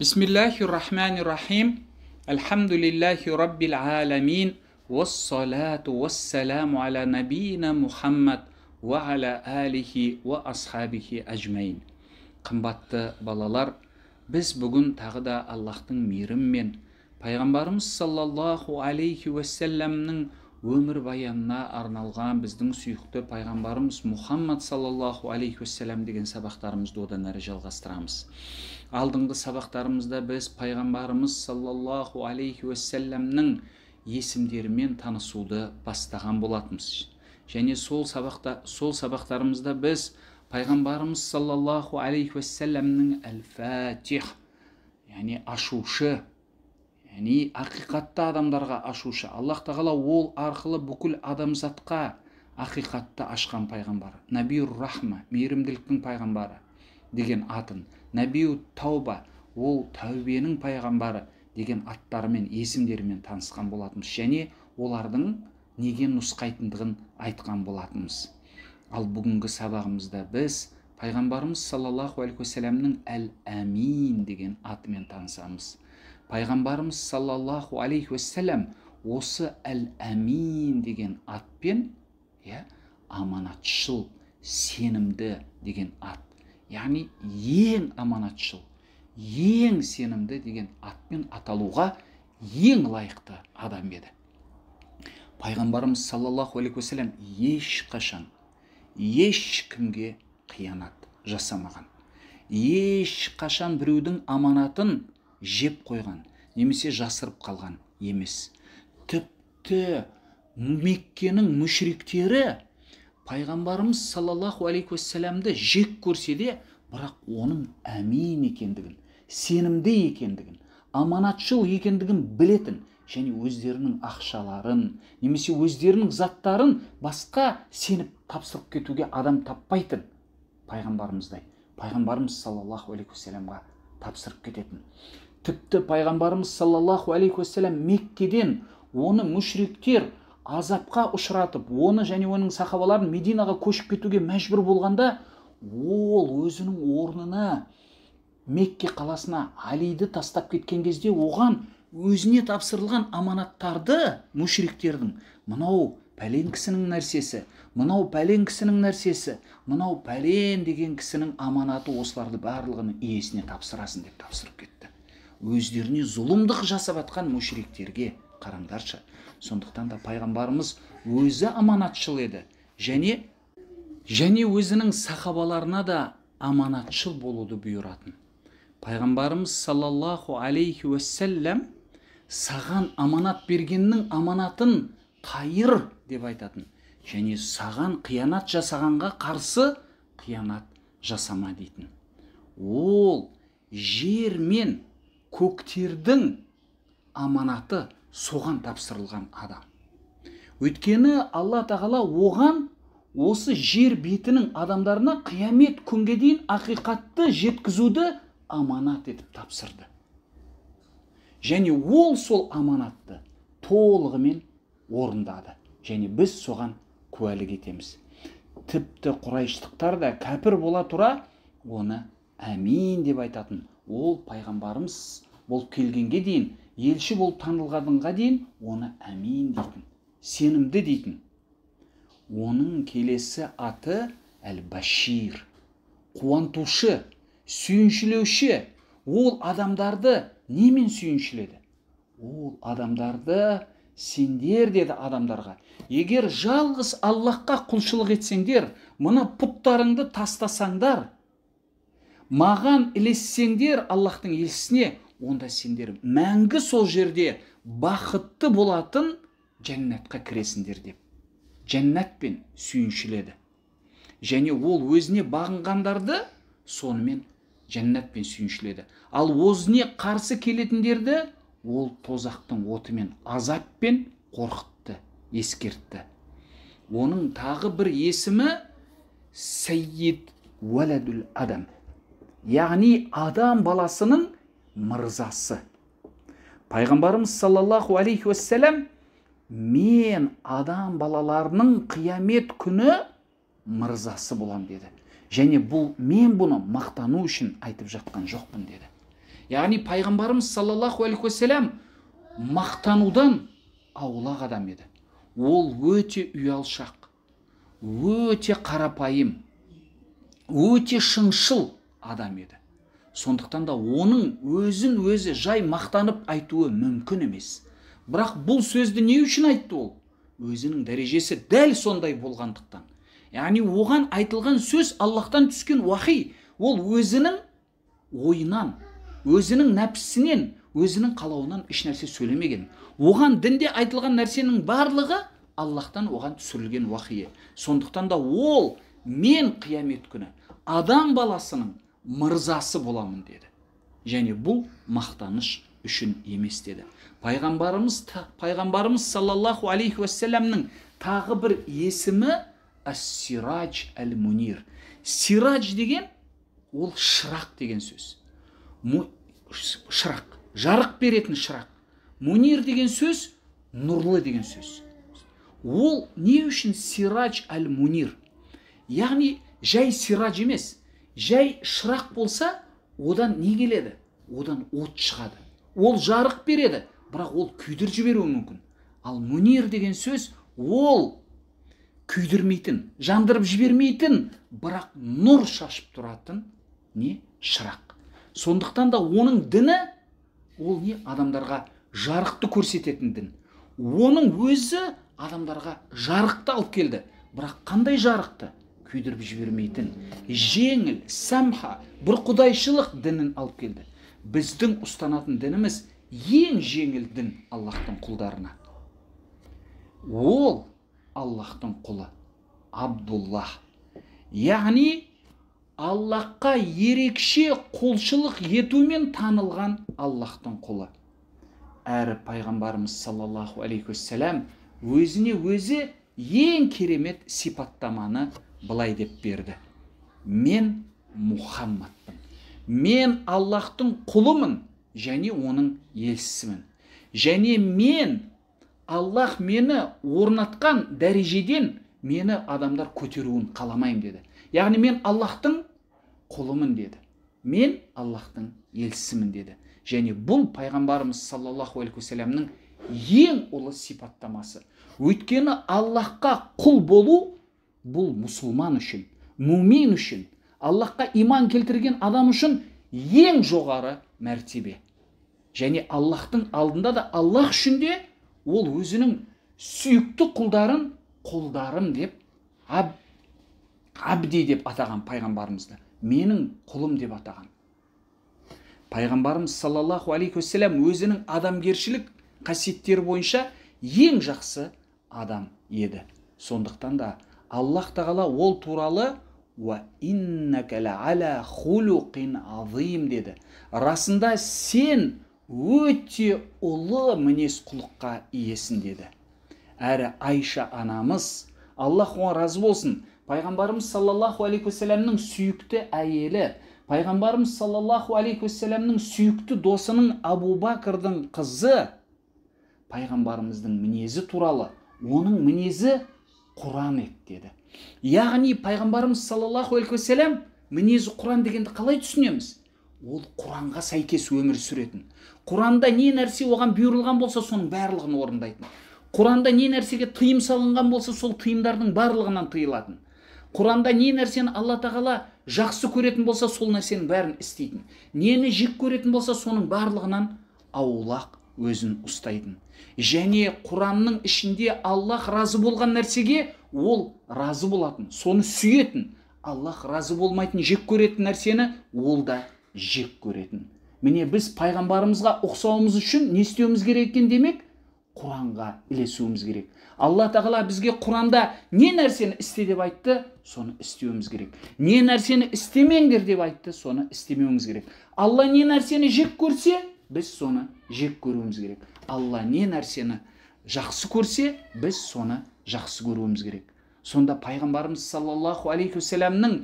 бисмиллахи рахмани рахим алхамдулиллахи раббил аламин вассалату вассаламу аля набиина мухаммад уа аля алихи уа асхабихи ажмаин қымбатты балалар біз бүгін тағы да аллаһтың мейірімі пайғамбарымыз саллаллаху алейхи уассаламның өмір баянына арналған біздің сүйікті пайғамбарымыз мұхаммад саллаллаху алейхи уассалам деген сабақтарымызды одан әрі жалғастырамыз алдыңғы сабақтарымызда біз пайғамбарымыз саллаллаху алейхи уассаламның есімдерімен танысуды бастаған болатынбыз және сол сабақта сол сабақтарымызда біз пайғамбарымыз саллаллаху алейхи уассаламның әл фатих яғни ашушы яғни ақиқатты адамдарға ашушы аллах тағала ол арқылы бүкіл адамзатқа ақиқатты ашқан пайғамбар нәбию рахма мейірімділіктің пайғамбары деген атын нәбиу тауба ол тәубенің пайғамбары деген аттарымен есімдерімен танысқан болатынбыз және олардың неге нұсқайтындығын айтқан болатынбыз ал бүгінгі сабағымызда біз пайғамбарымыз саллаллаху алейхи уассаламның әл әмин деген атымен танысамыз пайғамбарымыз саллаллаху алейхи уассалам осы әл әмин деген атпен иә аманатшыл сенімді деген ат яғни ең аманатшыл ең сенімді деген атпен аталуға ең лайықты адам еді пайғамбарымыз саллаллаху алейхи уассалам ешқашан ешкімге қиянат жасамаған ешқашан біреудің аманатын жеп қойған немесе жасырып қалған емес тіпті меккенің мүшриктері пайғамбарымыз саллаллаху алейхи уассаламды жек көрсе де бірақ оның әмин екендігін сенімді екендігін аманатшыл екендігін білетін және өздерінің ақшаларын немесе өздерінің заттарын басқа сеніп тапсырып кетуге адам таппайтын пайғамбарымыздай пайғамбарымыз саллаллаху алейхи уассаламға тапсырып кететін тіпті пайғамбарымыз саллаллаху алейхи уассалам меккеден оны мүшриктер азапқа ұшыратып оны және оның сахабаларын мединаға көшіп кетуге мәжбүр болғанда ол өзінің орнына мекке қаласына алиді тастап кеткен кезде оған өзіне тапсырылған аманаттарды мүшриктердің мынау пәлен кісінің нәрсесі мынау пәлен кісінің нәрсесі мынау пәлен деген кісінің аманаты осыларды барлығын иесіне тапсырасың деп тапсырып кетті өздеріне зұлымдық жасап жатқан мүшіриктерге қараңдаршы сондықтан да пайғамбарымыз өзі аманатшыл еді және және өзінің сахабаларына да аманатшыл болуды бұйыратын пайғамбарымыз саллаллаху алейхи уассалям саған аманат бергеннің аманатын қайыр деп айтатын және саған қиянат жасағанға қарсы қиянат жасама дейтін ол жер мен көктердің аманаты соған тапсырылған адам өйткені алла тағала оған осы жер бетінің адамдарына қиямет күнге дейін ақиқатты жеткізуді аманат етіп тапсырды және ол сол аманатты толығымен орындады және біз соған куәлік етеміз тіпті құрайыштықтар да кәпір бола тұра оны әмин деп айтатын ол пайғамбарымыз болып келгенге дейін елші болып танылғанға дейін оны әмин дейтін сенімді дейтін оның келесі аты әл башир қуантушы сүйіншілеуші ол адамдарды немен сүйіншіледі ол адамдарды сендер деді адамдарға егер жалғыз аллахқа құлшылық етсеңдер мына пұттарыңды тастасаңдар маған ілессеңдер аллаһтың елшісіне онда сендер мәңгі сол жерде бақытты болатын жәннатқа кіресіңдер деп жәннатпен сүйіншіледі және ол өзіне бағынғандарды сонымен жәннатпен сүйіншіледі ал өзіне қарсы келетіндерді ол тозақтың отымен азаппен қорқытты ескертті оның тағы бір есімі сәйид уәләдул адам яғни адам баласының мырзасы пайғамбарымыз саллаллаху алейхи уассалам мен адам балаларының қиямет күні мырзасы болам деді және бұл мен бұны мақтану үшін айтып жатқан жоқпын деді яғни пайғамбарымыз саллаллаху алейхи уассалам мақтанудан аулақ адам еді ол өте ұялшақ өте қарапайым өте шыншыл адам еді сондықтан да оның өзін өзі жай мақтанып айтуы мүмкін емес бірақ бұл сөзді не үшін айтты ол өзінің дәрежесі дәл сондай болғандықтан яғни оған айтылған сөз аллаһтан түскен уақи, ол өзінің ойынан өзінің нәпсісінен өзінің қалауынан нәрсе сөйлемеген оған дінде айтылған нәрсенің барлығы аллаһтан оған түсірілген уахи сондықтан да ол мен қиямет күні адам баласының мырзасы боламын деді және бұл мақтаныш үшін емес деді пайғамбарымыз пайғамбарымыз саллаллаху алейхи уассаламның тағы бір есімі ассирадж әл мунир сирадж деген ол шырақ деген сөз шырақ жарық беретін шырақ мунир деген сөз нұрлы деген сөз ол не үшін сирадж әл мунир яғни жай сирадж емес жай шырақ болса одан не келеді одан от шығады ол жарық береді бірақ ол күйдіріп жіберуі мүмкін ал мүнер деген сөз ол күйдірмейтін жандырып жібермейтін бірақ нұр шашып тұратын не шырақ сондықтан да оның діні ол не адамдарға жарықты көрсететін дін оның өзі адамдарға жарықты алып келді бірақ қандай жарықты күйдіріп жібермейтін жеңіл самха бір құдайшылық дінін алып келді біздің ұстанатын дініміз ең жеңіл дін аллаһтың құлдарына ол аллаһтың құлы Абдуллах. яғни аллаһқа ерекше құлшылық етумен танылған аллаһтың құлы әрі пайғамбарымыз саллаллаху алейхи уассалам өзіне өзі ең керемет сипаттаманы былай деп берді мен мұхаммадпын мен аллаһтың құлымын және оның елшісімін және мен аллах мені орнатқан дәрежеден мені адамдар көтеруін қаламаймын деді яғни мен аллаһтың құлымын деді мен аллаһтың елшісімін деді және бұл пайғамбарымыз саллаллаху алейхи уассаламның ең ұлы сипаттамасы өйткені аллаһқа құл болу бұл мұсылман үшін мумин үшін аллахқа иман келтірген адам үшін ең жоғары мәртебе және аллахтың алдында да аллах үшін де ол өзінің сүйікті құлдарын құлдарым деп аб, абди деп атаған пайғамбарымызды менің құлым деп атаған пайғамбарымыз саллаллаху алейхи уассалам өзінің адамгершілік қасиеттері бойынша ең жақсы адам еді сондықтан да аллах тағала ол туралы азим деді расында сен өте ұлы мінез құлыққа иесің деді әрі айша анамыз аллах оған разы болсын пайғамбарымыз саллаллаху алейхи уассаламның сүйікті әйелі пайғамбарымыз саллаллаху алейхи уассаламның сүйікті досының абу бәкірдің қызы пайғамбарымыздың мінезі туралы оның мінезі құран еді деді яғни пайғамбарымыз саллаллаху алейхи уассалам мінезі құран дегенді қалай түсінеміз ол құранға сәйкес өмір сүретін құранда не нәрсе оған бұйырылған болса соның барлығын орындайтын құранда не нәрсеге тыйым салынған болса сол тыйымдардың барлығынан тыйылатын құранда не нәрсені алла тағала жақсы көретін болса сол нәрсенің бәрін істейтін нені жек көретін болса соның барлығынан аулақ өзін ұстайтын және құранның ішінде аллах разы болған нәрсеге ол разы болатын соны сүйетін аллах разы болмайтын жек көретін нәрсені ол да жек көретін міне біз пайғамбарымызға ұқсауымыз үшін не істеуіміз керек екен демек құранға ілесуіміз керек алла тағала бізге құранда не нәрсені істе деп айтты соны істеуіміз керек не нәрсені істемеңдер деп айтты соны істемеуіміз керек алла не нәрсені жек көрсе біз соны жек көруіміз керек алла не нәрсені жақсы көрсе біз соны жақсы көруіміз керек сонда пайғамбарымыз саллаллаху алейхи уассаламның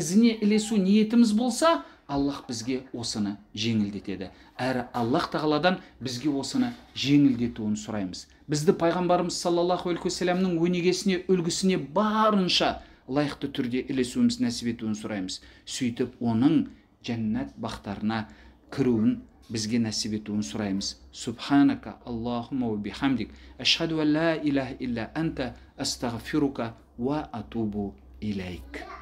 ізіне ілесу ниетіміз болса аллах бізге осыны жеңілдетеді әрі аллах тағаладан бізге осыны жеңілдетуін сұраймыз бізді пайғамбарымыз саллаллаху алейхи уассаламның өнегесіне үлгісіне барынша лайықты түрде ілесуіміз нәсіп етуін сұраймыз сөйтіп оның жәннат бақтарына кіруін بزگی نصیب تو اون سبحانك اللهم وبحمدك اشهد ان لا اله الا انت استغفرك واتوب اليك